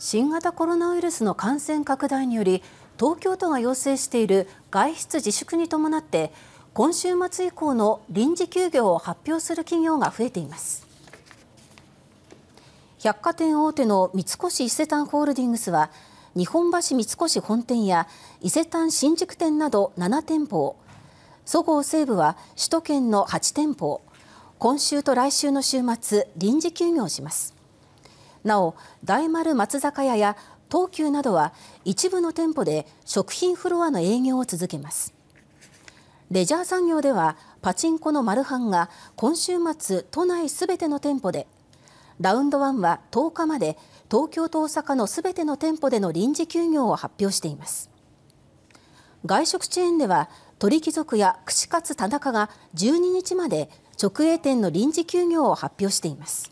新型コロナウイルスの感染拡大により東京都が要請している外出自粛に伴って今週末以降の臨時休業を発表する企業が増えています百貨店大手の三越伊勢丹ホールディングスは日本橋三越本店や伊勢丹新宿店など7店舗をそごう・西武は首都圏の8店舗を今週と来週の週末臨時休業しますなお大丸松坂屋や東急などは一部の店舗で食品フロアの営業を続けますレジャー産業ではパチンコのマルハンが今週末都内すべての店舗でラウンドワンは10日まで東京と大阪のすべての店舗での臨時休業を発表しています外食チェーンでは鳥貴族や串カツ田中が12日まで直営店の臨時休業を発表しています